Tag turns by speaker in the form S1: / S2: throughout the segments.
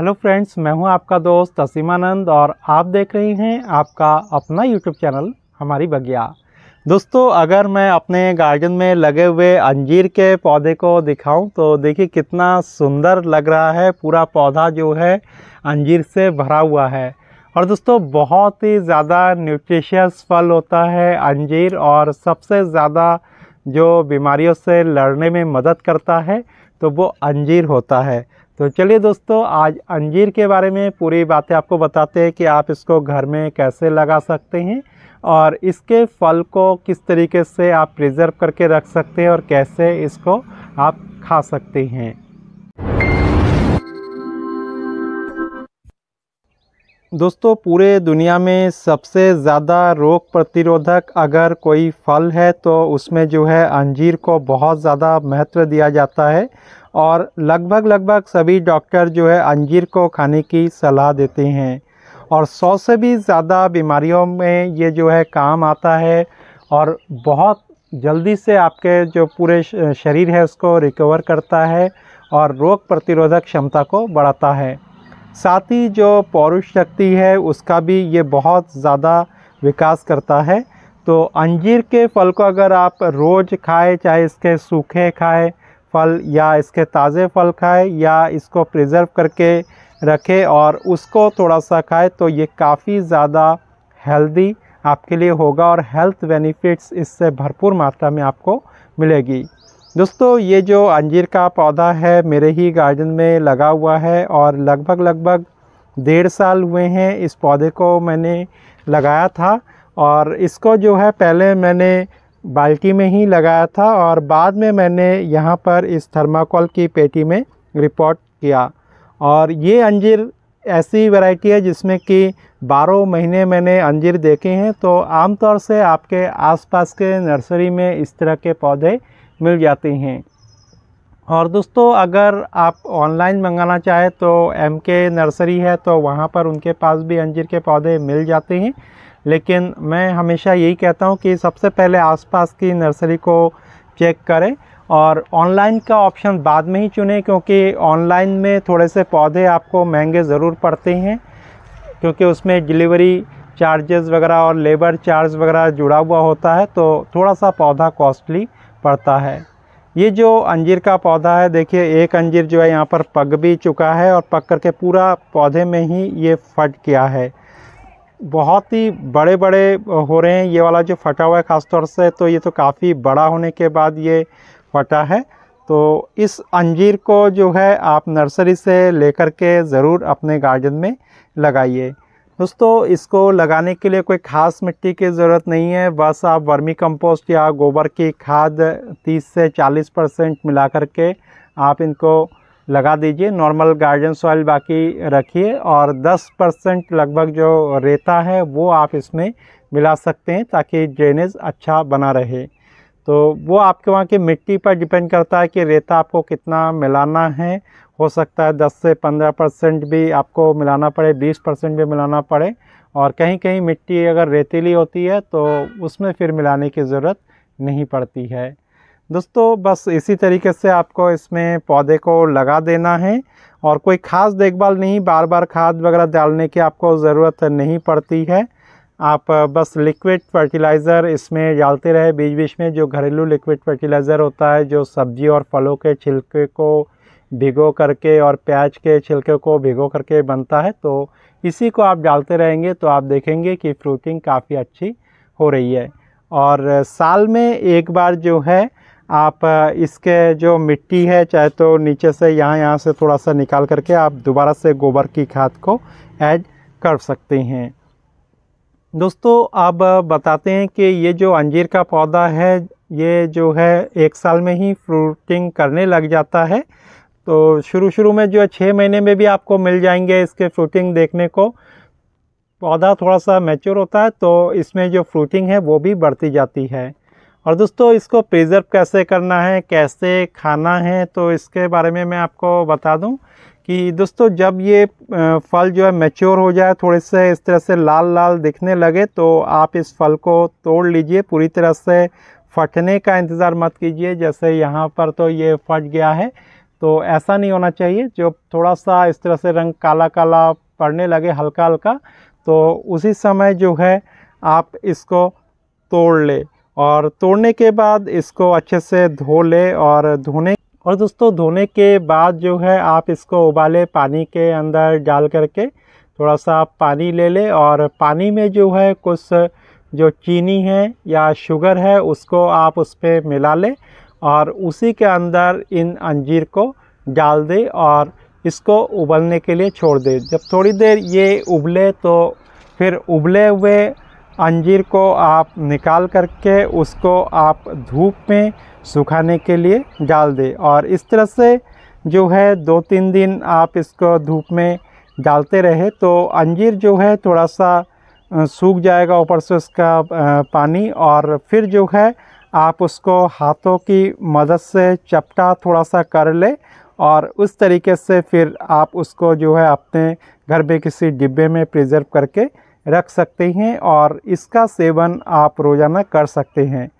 S1: hello friends मैं हूं आपका दोस्त असीमानंद और आप देख रहे हैं आपका अपना यूट्यूब चैनल हमारी बगिया दोस्तों अगर मैं अपने गार्डन में लगे हुए अंजीर के पौधे को दिखाऊं तो देखिए कितना सुंदर लग रहा है पूरा पौधा जो है अंजीर से भरा हुआ है और दोस्तों बहुत ही ज़्यादा न्यूट्रिशियस फल होता है अंजीर और सबसे ज़्यादा जो बीमारियों से लड़ने में मदद करता है तो वो अंजीर होता है तो चलिए दोस्तों आज अंजीर के बारे में पूरी बातें आपको बताते हैं कि आप इसको घर में कैसे लगा सकते हैं और इसके फल को किस तरीके से आप प्रिजर्व करके रख सकते हैं और कैसे इसको आप खा सकते हैं दोस्तों पूरे दुनिया में सबसे ज़्यादा रोग प्रतिरोधक अगर कोई फल है तो उसमें जो है अंजीर को बहुत ज़्यादा महत्व दिया जाता है और लगभग लगभग सभी डॉक्टर जो है अंजीर को खाने की सलाह देते हैं और सौ से भी ज़्यादा बीमारियों में ये जो है काम आता है और बहुत जल्दी से आपके जो पूरे शरीर है उसको रिकवर करता है और रोग प्रतिरोधक क्षमता को बढ़ाता है साथ ही जो पौरुष शक्ति है उसका भी ये बहुत ज़्यादा विकास करता है तो अंजीर के फल को अगर आप रोज़ खाएं चाहे इसके सूखे खाएं फल या इसके ताज़े फल खाए या इसको प्रिज़र्व करके रखे और उसको थोड़ा सा खाए तो ये काफ़ी ज़्यादा हेल्दी आपके लिए होगा और हेल्थ बेनिफिट्स इससे भरपूर मात्रा में आपको मिलेगी दोस्तों ये जो अंजीर का पौधा है मेरे ही गार्डन में लगा हुआ है और लगभग लगभग डेढ़ साल हुए हैं इस पौधे को मैंने लगाया था और इसको जो है पहले मैंने बाल्टी में ही लगाया था और बाद में मैंने यहाँ पर इस थर्माकोल की पेटी में रिपोर्ट किया और ये अंजीर ऐसी वैरायटी है जिसमें कि बारह महीने मैंने अंजीर देखे हैं तो आमतौर से आपके आसपास के नर्सरी में इस तरह के पौधे मिल जाते हैं और दोस्तों अगर आप ऑनलाइन मंगाना चाहें तो एम के नर्सरी है तो वहाँ पर उनके पास भी अंजीर के पौधे मिल जाते हैं लेकिन मैं हमेशा यही कहता हूँ कि सबसे पहले आसपास की नर्सरी को चेक करें और ऑनलाइन का ऑप्शन बाद में ही चुने क्योंकि ऑनलाइन में थोड़े से पौधे आपको महंगे ज़रूर पड़ते हैं क्योंकि उसमें डिलीवरी चार्जेस वगैरह और लेबर चार्ज वगैरह जुड़ा हुआ होता है तो थोड़ा सा पौधा कॉस्टली पड़ता है ये जो अंजीर का पौधा है देखिए एक अंजीर जो है यहाँ पर पक भी चुका है और पक करके पूरा पौधे में ही ये फट गया है बहुत ही बड़े बड़े हो रहे हैं ये वाला जो फटा हुआ है ख़ासतौर से तो ये तो काफ़ी बड़ा होने के बाद ये फटा है तो इस अंजीर को जो है आप नर्सरी से लेकर के ज़रूर अपने गार्डन में लगाइए दोस्तों इसको लगाने के लिए कोई ख़ास मिट्टी की ज़रूरत नहीं है बस आप वर्मी कंपोस्ट या गोबर की खाद 30 से 40 परसेंट मिला करके आप इनको लगा दीजिए नॉर्मल गार्डन सॉइल बाकी रखिए और 10 परसेंट लगभग जो रेता है वो आप इसमें मिला सकते हैं ताकि ड्रेनेज अच्छा बना रहे तो वो आपके वहाँ की मिट्टी पर डिपेंड करता है कि रेता आपको कितना मिलाना है हो सकता है 10 से 15 परसेंट भी आपको मिलाना पड़े 20 परसेंट भी मिलाना पड़े और कहीं कहीं मिट्टी अगर रेतीली होती है तो उसमें फिर मिलाने की ज़रूरत नहीं पड़ती है दोस्तों बस इसी तरीके से आपको इसमें पौधे को लगा देना है और कोई ख़ास देखभाल नहीं बार बार खाद वगैरह डालने की आपको ज़रूरत नहीं पड़ती है आप बस लिक्विड फर्टिलाइज़र इसमें डालते रहे बीच बीच में जो घरेलू लिक्विड फर्टिलाइज़र होता है जो सब्जी और फलों के छिलके को भिगो करके और प्याज के छिलके को भिगो करके बनता है तो इसी को आप डालते रहेंगे तो आप देखेंगे कि फ्रूटिंग काफ़ी अच्छी हो रही है और साल में एक बार जो है आप इसके जो मिट्टी है चाहे तो नीचे से यहाँ यहाँ से थोड़ा सा निकाल करके आप दोबारा से गोबर की खाद को ऐड कर सकते हैं दोस्तों अब बताते हैं कि ये जो अंजीर का पौधा है ये जो है एक साल में ही फ्रूटिंग करने लग जाता है तो शुरू शुरू में जो है छः महीने में भी आपको मिल जाएंगे इसके फ्रूटिंग देखने को पौधा थोड़ा सा मैच्योर होता है तो इसमें जो फ्रूटिंग है वो भी बढ़ती जाती है और दोस्तों इसको प्रिजर्व कैसे करना है कैसे खाना है तो इसके बारे में मैं आपको बता दूं कि दोस्तों जब ये फल जो है मैच्योर हो जाए थोड़े से इस तरह से लाल लाल दिखने लगे तो आप इस फल को तोड़ लीजिए पूरी तरह से फटने का इंतज़ार मत कीजिए जैसे यहाँ पर तो ये फट गया है तो ऐसा नहीं होना चाहिए जो थोड़ा सा इस तरह से रंग काला काला पड़ने लगे हल्का हल्का तो उसी समय जो है आप इसको तोड़ ले और तोड़ने के बाद इसको अच्छे से धो ले और धोने और दोस्तों धोने के बाद जो है आप इसको उबाले पानी के अंदर डाल करके थोड़ा सा पानी ले ले और पानी में जो है कुछ जो चीनी है या शुगर है उसको आप उस पर मिला ले और उसी के अंदर इन अंजीर को डाल दे और इसको उबलने के लिए छोड़ दे जब थोड़ी देर ये उबले तो फिर उबले हुए अंजीर को आप निकाल करके उसको आप धूप में सुखाने के लिए डाल दें और इस तरह से जो है दो तीन दिन आप इसको धूप में डालते रहे तो अंजीर जो है थोड़ा सा सूख जाएगा ऊपर से उसका पानी और फिर जो है आप उसको हाथों की मदद से चपटा थोड़ा सा कर ले और उस तरीके से फिर आप उसको जो है अपने घर में किसी डिब्बे में प्रिजर्व करके रख सकते हैं और इसका सेवन आप रोज़ाना कर सकते हैं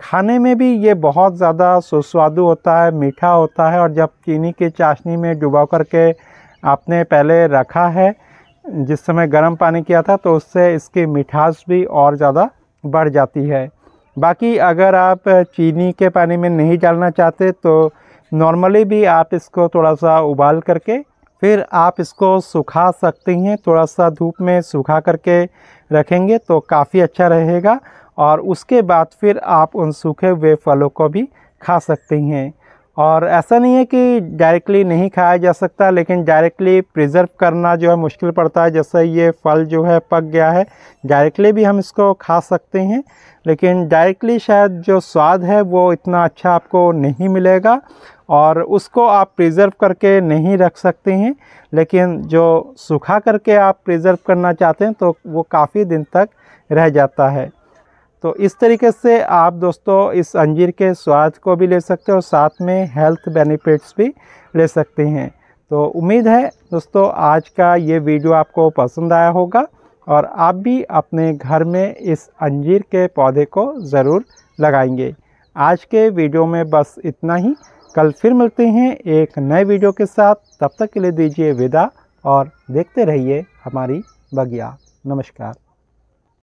S1: खाने में भी ये बहुत ज़्यादा सुस्वादु होता है मीठा होता है और जब चीनी के चाशनी में डुबा करके आपने पहले रखा है जिस समय गर्म पानी किया था तो उससे इसकी मिठास भी और ज़्यादा बढ़ जाती है बाकी अगर आप चीनी के पानी में नहीं डालना चाहते तो नॉर्मली भी आप इसको थोड़ा सा उबाल करके फिर आप इसको सुखा सकते हैं थोड़ा सा धूप में सुखा करके रखेंगे तो काफ़ी अच्छा रहेगा और उसके बाद फिर आप उन सूखे हुए फलों को भी खा सकते हैं और ऐसा नहीं है कि डायरेक्टली नहीं खाया जा सकता लेकिन डायरेक्टली प्रिजर्व करना जो है मुश्किल पड़ता है जैसे ये फल जो है पक गया है डायरेक्टली भी हम इसको खा सकते हैं लेकिन डायरेक्टली शायद जो स्वाद है वो इतना अच्छा आपको नहीं मिलेगा और उसको आप प्रिज़र्व करके नहीं रख सकते हैं लेकिन जो सूखा करके आप प्रिज़र्व करना चाहते हैं तो वो काफ़ी दिन तक रह जाता है तो इस तरीके से आप दोस्तों इस अंजीर के स्वाद को भी ले सकते हैं और साथ में हेल्थ बेनिफिट्स भी ले सकते हैं तो उम्मीद है दोस्तों आज का ये वीडियो आपको पसंद आया होगा और आप भी अपने घर में इस अंजीर के पौधे को ज़रूर लगाएंगे आज के वीडियो में बस इतना ही कल फिर मिलते हैं एक नए वीडियो के साथ तब तक के लिए दीजिए विदा और देखते रहिए हमारी बगिया नमस्कार